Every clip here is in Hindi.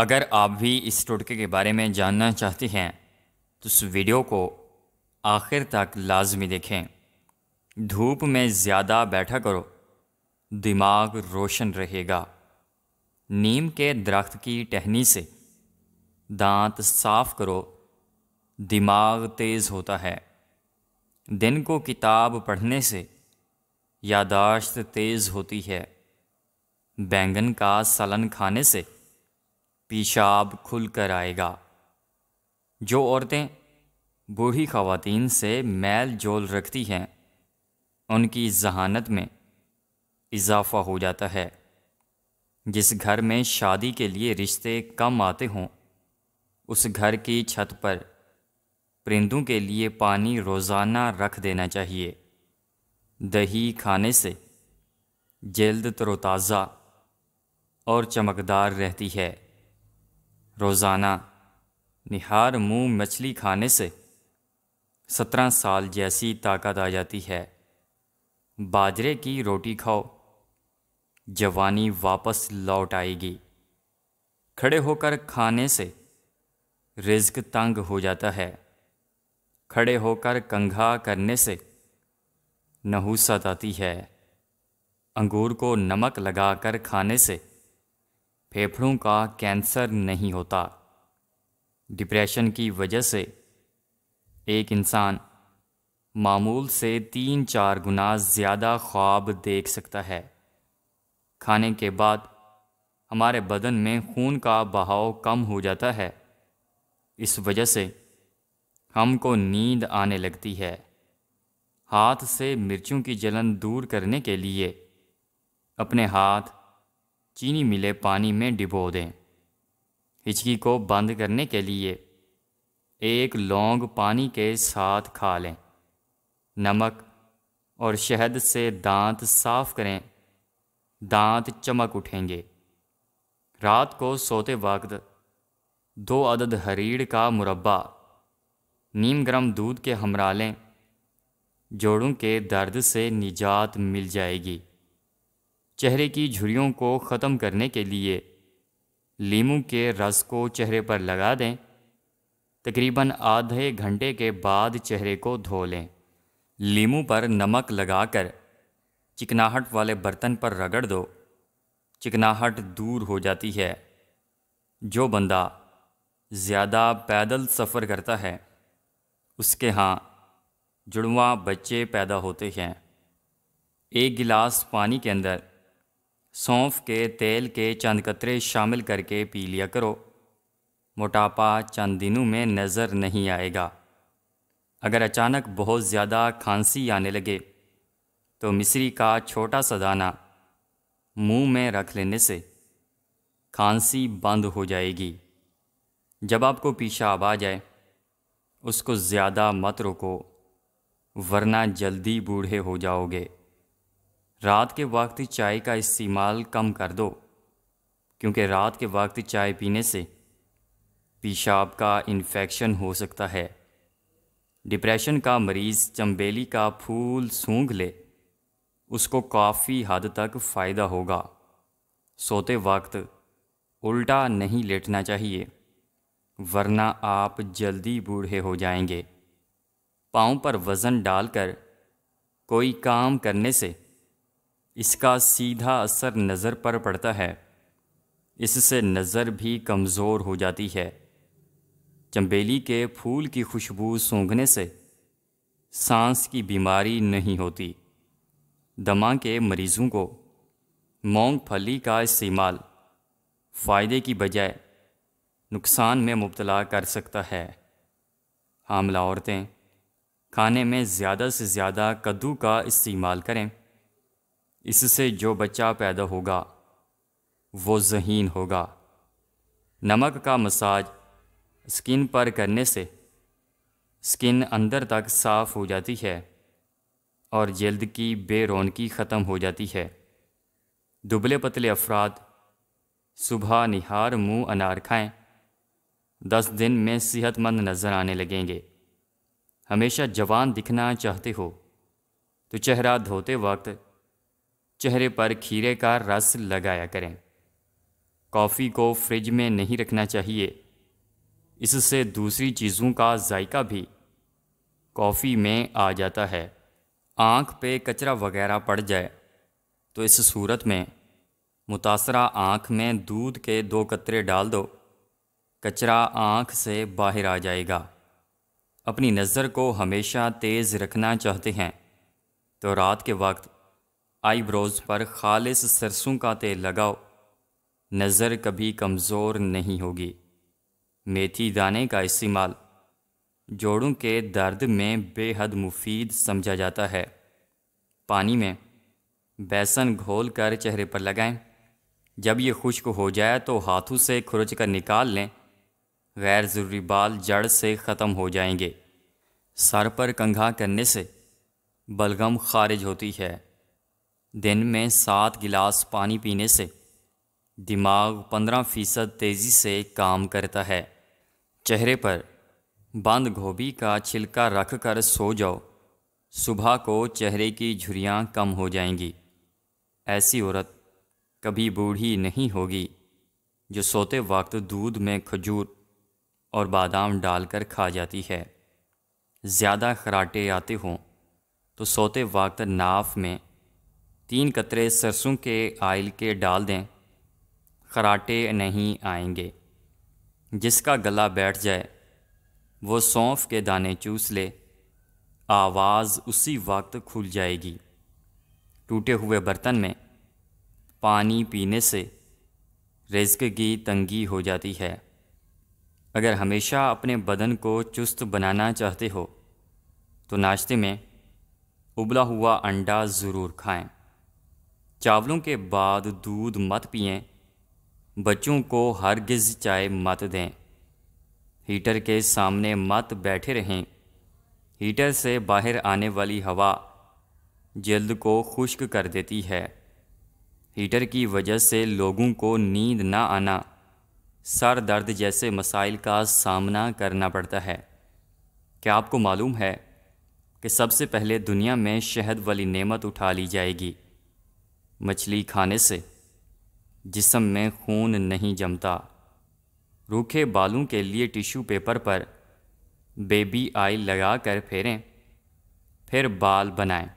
अगर आप भी इस टोटके के बारे में जानना चाहते हैं तो इस वीडियो को आखिर तक लाजमी देखें धूप में ज़्यादा बैठा करो दिमाग रोशन रहेगा नीम के दरख्त की टहनी से दांत साफ करो दिमाग तेज़ होता है दिन को किताब पढ़ने से यादाश्त तेज़ होती है बैंगन का सलन खाने से पेशाब खुल कर आएगा जो औरतें बूढ़ी खवातीन से मैल जोल रखती हैं उनकी जहानत में इजाफा हो जाता है जिस घर में शादी के लिए रिश्ते कम आते हों उस घर की छत पर परिंदों के लिए पानी रोज़ाना रख देना चाहिए दही खाने से जल्द तरोताज़ा और चमकदार रहती है रोज़ाना निहार मुंह मछली खाने से सत्रह साल जैसी ताकत आ जाती है बाजरे की रोटी खाओ जवानी वापस लौट आएगी खड़े होकर खाने से रिज्क तंग हो जाता है खड़े होकर कंघा करने से नहुसत आती है अंगूर को नमक लगाकर खाने से फेफड़ों का कैंसर नहीं होता डिप्रेशन की वजह से एक इंसान मामूल से तीन चार गुना ज़्यादा ख्वाब देख सकता है खाने के बाद हमारे बदन में खून का बहाव कम हो जाता है इस वजह से हमको नींद आने लगती है हाथ से मिर्चों की जलन दूर करने के लिए अपने हाथ चीनी मिले पानी में डिबो दें हिचकी को बंद करने के लिए एक लौंग पानी के साथ खा लें नमक और शहद से दांत साफ करें दांत चमक उठेंगे रात को सोते वक्त दो अदद हरीड़ का मुरब्बा नीम गर्म दूध के हमरा लें जोड़ों के दर्द से निजात मिल जाएगी चेहरे की झुरियों को ख़त्म करने के लिए लीमू के रस को चेहरे पर लगा दें तकरीबन आधे घंटे के बाद चेहरे को धो लें लीमू पर नमक लगाकर चिकनाहट वाले बर्तन पर रगड़ दो चिकनाहट दूर हो जाती है जो बंदा ज़्यादा पैदल सफ़र करता है उसके यहाँ जुड़वा बच्चे पैदा होते हैं एक गिलास पानी के अंदर सौंफ के तेल के चंद कतरे शामिल करके पी लिया करो मोटापा चंद दिनों में नज़र नहीं आएगा अगर अचानक बहुत ज़्यादा खांसी आने लगे तो मिश्री का छोटा सा दाना मुंह में रख लेने से खांसी बंद हो जाएगी जब आपको पेशाब आ जाए उसको ज़्यादा मत रोको वरना जल्दी बूढ़े हो जाओगे रात के वक्त चाय का इस्तेमाल कम कर दो क्योंकि रात के वक्त चाय पीने से पेशाब का इन्फेक्शन हो सकता है डिप्रेशन का मरीज़ चम्बेली का फूल सूंघ ले उसको काफ़ी हद तक फ़ायदा होगा सोते वक्त उल्टा नहीं लेटना चाहिए वरना आप जल्दी बूढ़े हो जाएंगे पाँव पर वज़न डालकर कोई काम करने से इसका सीधा असर नज़र पर पड़ता है इससे नज़र भी कमज़ोर हो जाती है चंबेली के फूल की खुशबू सूंघने से सांस की बीमारी नहीं होती दमा के मरीज़ों को मूंगफली का इस्तेमाल फ़ायदे की बजाय नुकसान में मुबतला कर सकता है हामला औरतें खाने में ज़्यादा से ज़्यादा कद्दू का इस्तेमाल करें इससे जो बच्चा पैदा होगा वो जहीन होगा नमक का मसाज स्किन पर करने से स्किन अंदर तक साफ़ हो जाती है और जल्द की बेरोनकी ख़त्म हो जाती है दुबले पतले अफराद सुबह निहार मुंह अनार खाएं दस दिन में सेहतमंद नज़र आने लगेंगे हमेशा जवान दिखना चाहते हो तो चेहरा धोते वक्त चेहरे पर खीरे का रस लगाया करें कॉफ़ी को फ्रिज में नहीं रखना चाहिए इससे दूसरी चीज़ों का जायका भी कॉफ़ी में आ जाता है आँख पे कचरा वगैरह पड़ जाए तो इस सूरत में मुतासरा आँख में दूध के दो कतरे डाल दो कचरा आँख से बाहर आ जाएगा अपनी नज़र को हमेशा तेज़ रखना चाहते हैं तो रात के वक्त आईब्रोज पर खालिस सरसों का तेल लगाओ नज़र कभी कमज़ोर नहीं होगी मेथी दाने का इस्तेमाल जोड़ों के दर्द में बेहद मुफीद समझा जाता है पानी में बेसन घोल कर चेहरे पर लगाएं जब ये खुश्क हो जाए तो हाथों से खुरच कर निकाल लें गैर ज़रूरी बाल जड़ से ख़त्म हो जाएंगे सर पर कंघा करने से बलगम खारिज होती है दिन में सात गिलास पानी पीने से दिमाग पंद्रह फीसद तेज़ी से काम करता है चेहरे पर बंद गोभी का छिलका रख कर सो जाओ सुबह को चेहरे की झुरियाँ कम हो जाएंगी ऐसी औरत कभी बूढ़ी नहीं होगी जो सोते वक्त दूध में खजूर और बादाम डालकर खा जाती है ज़्यादा खराटे आते हों तो सोते वक्त नाफ में तीन कतरे सरसों के आयल के डाल दें खराटे नहीं आएंगे जिसका गला बैठ जाए वो सौंफ के दाने चूस ले आवाज़ उसी वक्त खुल जाएगी टूटे हुए बर्तन में पानी पीने से रिज्क की तंगी हो जाती है अगर हमेशा अपने बदन को चुस्त बनाना चाहते हो तो नाश्ते में उबला हुआ अंडा ज़रूर खाएं चावलों के बाद दूध मत पिए बच्चों को हरगिज़ चाय मत दें हीटर के सामने मत बैठे रहें हीटर से बाहर आने वाली हवा जल्द को खुश्क कर देती है हीटर की वजह से लोगों को नींद ना आना सर दर्द जैसे मसाइल का सामना करना पड़ता है क्या आपको मालूम है कि सबसे पहले दुनिया में शहद वाली नेमत उठा ली जाएगी मछली खाने से जिसम में खून नहीं जमता रूखे बालों के लिए टिश्यू पेपर पर बेबी आई लगा कर फेरें फिर बाल बनाएं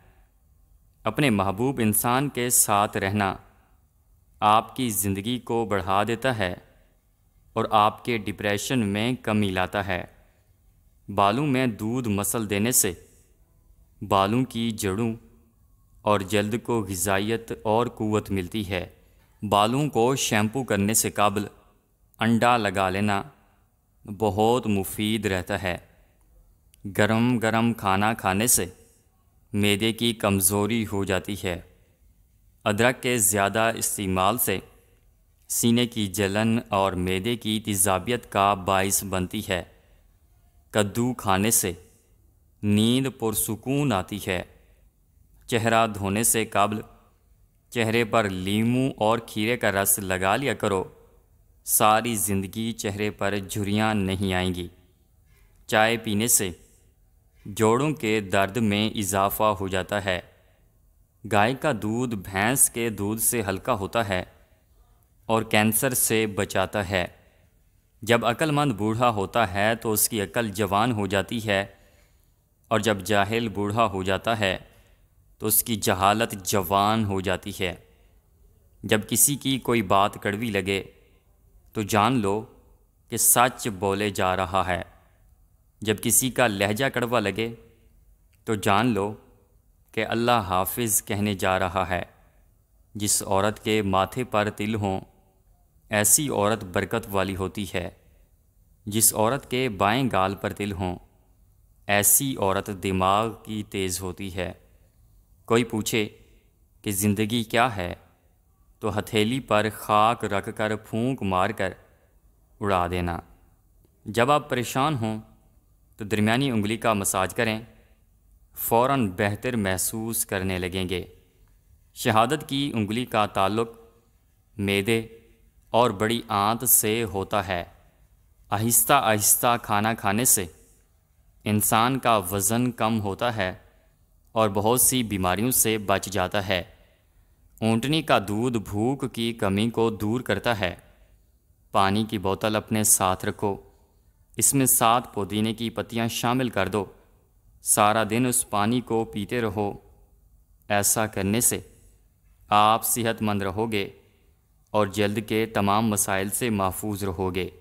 अपने महबूब इंसान के साथ रहना आपकी ज़िंदगी को बढ़ा देता है और आपके डिप्रेशन में कमी लाता है बालों में दूध मसल देने से बालों की जड़ों और जल्द को गजाइत और क़वत मिलती है बालों को शैम्पू करने से कबल अंडा लगा लेना बहुत मुफीद रहता है गरम गरम खाना खाने से मैदे की कमज़ोरी हो जाती है अदरक के ज़्यादा इस्तेमाल से सीने की जलन और मैदे की तजाबियत का बायस बनती है कद्दू खाने से नींद पुरसकून आती है चेहरा धोने से कबल चेहरे पर लीमू और खीरे का रस लगा लिया करो सारी ज़िंदगी चेहरे पर झुरियाँ नहीं आएंगी चाय पीने से जोड़ों के दर्द में इजाफा हो जाता है गाय का दूध भैंस के दूध से हल्का होता है और कैंसर से बचाता है जब अक्लमंद बूढ़ा होता है तो उसकी अक्ल जवान हो जाती है और जब जाहिल बूढ़ा हो जाता है तो उसकी जहालत जवान हो जाती है जब किसी की कोई बात कड़वी लगे तो जान लो कि सच बोले जा रहा है जब किसी का लहजा कड़वा लगे तो जान लो कि अल्लाह हाफिज़ कहने जा रहा है जिस औरत के माथे पर तिल हों ऐसी औरत बरकत वाली होती है जिस औरत के बाएं गाल पर तिल हों ऐसी औरत दिमाग की तेज़ होती है कोई पूछे कि ज़िंदगी क्या है तो हथेली पर खाक रख कर फूँक मार कर उड़ा देना जब आप परेशान हों तो दरमियानी उंगली का मसाज करें फ़ौर बेहतर महसूस करने लगेंगे शहादत की उंगली का ताल्लुक मेदे और बड़ी आंत से होता है आहिस्ता आहिस्ता खाना खाने से इंसान का वज़न कम होता है और बहुत सी बीमारियों से बच जाता है ऊँटनी का दूध भूख की कमी को दूर करता है पानी की बोतल अपने साथ रखो इसमें सात पुदीने की पत्तियां शामिल कर दो सारा दिन उस पानी को पीते रहो ऐसा करने से आप सेहतमंद रहोगे और जल्द के तमाम मसाइल से महफूज रहोगे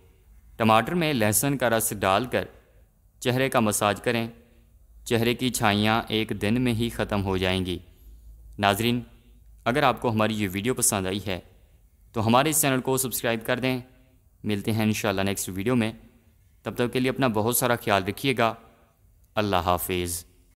टमाटर में लहसुन का रस डालकर चेहरे का मसाज करें चेहरे की छाइयाँ एक दिन में ही ख़त्म हो जाएंगी नाजरीन अगर आपको हमारी ये वीडियो पसंद आई है तो हमारे इस चैनल को सब्सक्राइब कर दें मिलते हैं इन नेक्स्ट वीडियो में तब तक के लिए अपना बहुत सारा ख्याल रखिएगा अल्लाह हाफिज़